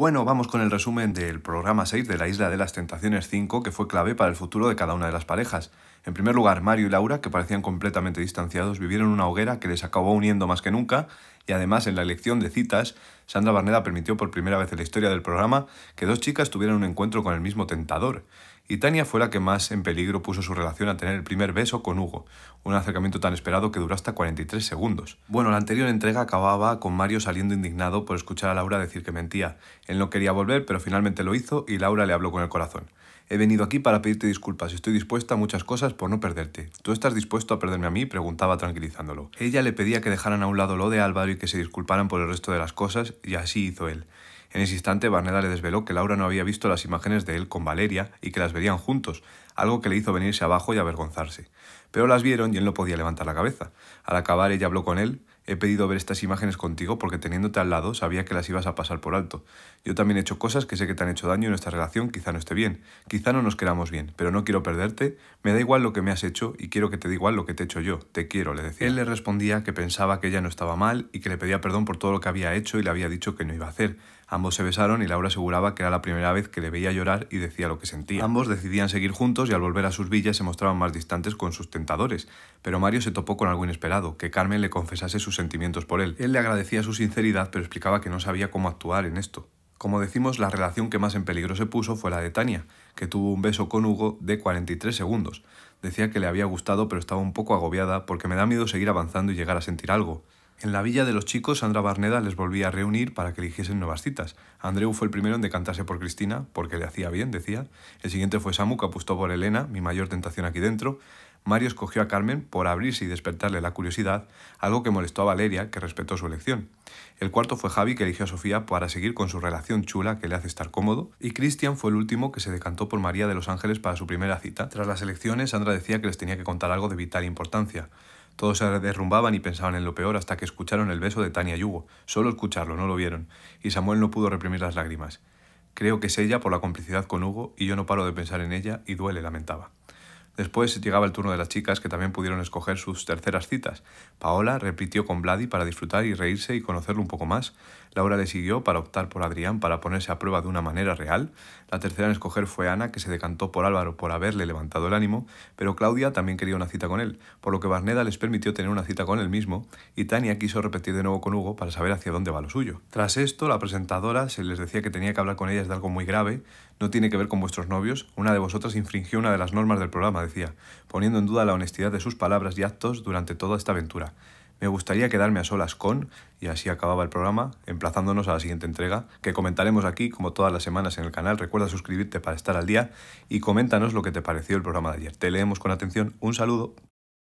Bueno, vamos con el resumen del programa 6 de la Isla de las Tentaciones 5, que fue clave para el futuro de cada una de las parejas. En primer lugar, Mario y Laura, que parecían completamente distanciados, vivieron una hoguera que les acabó uniendo más que nunca, y además en la elección de citas, Sandra Barneda permitió por primera vez en la historia del programa que dos chicas tuvieran un encuentro con el mismo tentador y Tania fue la que más en peligro puso su relación al tener el primer beso con Hugo, un acercamiento tan esperado que duró hasta 43 segundos. Bueno, la anterior entrega acababa con Mario saliendo indignado por escuchar a Laura decir que mentía. Él no quería volver, pero finalmente lo hizo y Laura le habló con el corazón. He venido aquí para pedirte disculpas, estoy dispuesta a muchas cosas por no perderte. ¿Tú estás dispuesto a perderme a mí? preguntaba tranquilizándolo. Ella le pedía que dejaran a un lado lo de Álvaro y que se disculparan por el resto de las cosas, y así hizo él. En ese instante, Barneda le desveló que Laura no había visto las imágenes de él con Valeria y que las verían juntos, algo que le hizo venirse abajo y avergonzarse. Pero las vieron y él no podía levantar la cabeza. Al acabar, ella habló con él. He pedido ver estas imágenes contigo porque teniéndote al lado sabía que las ibas a pasar por alto. Yo también he hecho cosas que sé que te han hecho daño y nuestra relación quizá no esté bien, quizá no nos queramos bien, pero no quiero perderte, me da igual lo que me has hecho y quiero que te dé igual lo que te he hecho yo, te quiero, le decía. Él le respondía que pensaba que ella no estaba mal y que le pedía perdón por todo lo que había hecho y le había dicho que no iba a hacer, Ambos se besaron y Laura aseguraba que era la primera vez que le veía llorar y decía lo que sentía. Ambos decidían seguir juntos y al volver a sus villas se mostraban más distantes con sus tentadores, pero Mario se topó con algo inesperado, que Carmen le confesase sus sentimientos por él. Él le agradecía su sinceridad, pero explicaba que no sabía cómo actuar en esto. Como decimos, la relación que más en peligro se puso fue la de Tania, que tuvo un beso con Hugo de 43 segundos. Decía que le había gustado pero estaba un poco agobiada porque me da miedo seguir avanzando y llegar a sentir algo. En la villa de los chicos, Sandra Barneda les volvía a reunir para que eligiesen nuevas citas. Andreu fue el primero en decantarse por Cristina, porque le hacía bien, decía. El siguiente fue Samu, que apostó por Elena, mi mayor tentación aquí dentro. Mario escogió a Carmen por abrirse y despertarle la curiosidad, algo que molestó a Valeria, que respetó su elección. El cuarto fue Javi, que eligió a Sofía para seguir con su relación chula que le hace estar cómodo. Y Cristian fue el último que se decantó por María de los Ángeles para su primera cita. Tras las elecciones, Sandra decía que les tenía que contar algo de vital importancia. Todos se derrumbaban y pensaban en lo peor hasta que escucharon el beso de Tania Hugo. Solo escucharlo, no lo vieron. Y Samuel no pudo reprimir las lágrimas. Creo que es ella por la complicidad con Hugo y yo no paro de pensar en ella y duele, lamentaba. Después llegaba el turno de las chicas que también pudieron escoger sus terceras citas. Paola repitió con Vladi para disfrutar y reírse y conocerlo un poco más. Laura le siguió para optar por Adrián para ponerse a prueba de una manera real. La tercera en escoger fue Ana, que se decantó por Álvaro por haberle levantado el ánimo, pero Claudia también quería una cita con él, por lo que Barneda les permitió tener una cita con él mismo y Tania quiso repetir de nuevo con Hugo para saber hacia dónde va lo suyo. Tras esto, la presentadora se les decía que tenía que hablar con ellas de algo muy grave, no tiene que ver con vuestros novios, una de vosotras infringió una de las normas del programa decía, poniendo en duda la honestidad de sus palabras y actos durante toda esta aventura. Me gustaría quedarme a solas con, y así acababa el programa, emplazándonos a la siguiente entrega, que comentaremos aquí como todas las semanas en el canal. Recuerda suscribirte para estar al día y coméntanos lo que te pareció el programa de ayer. Te leemos con atención. Un saludo.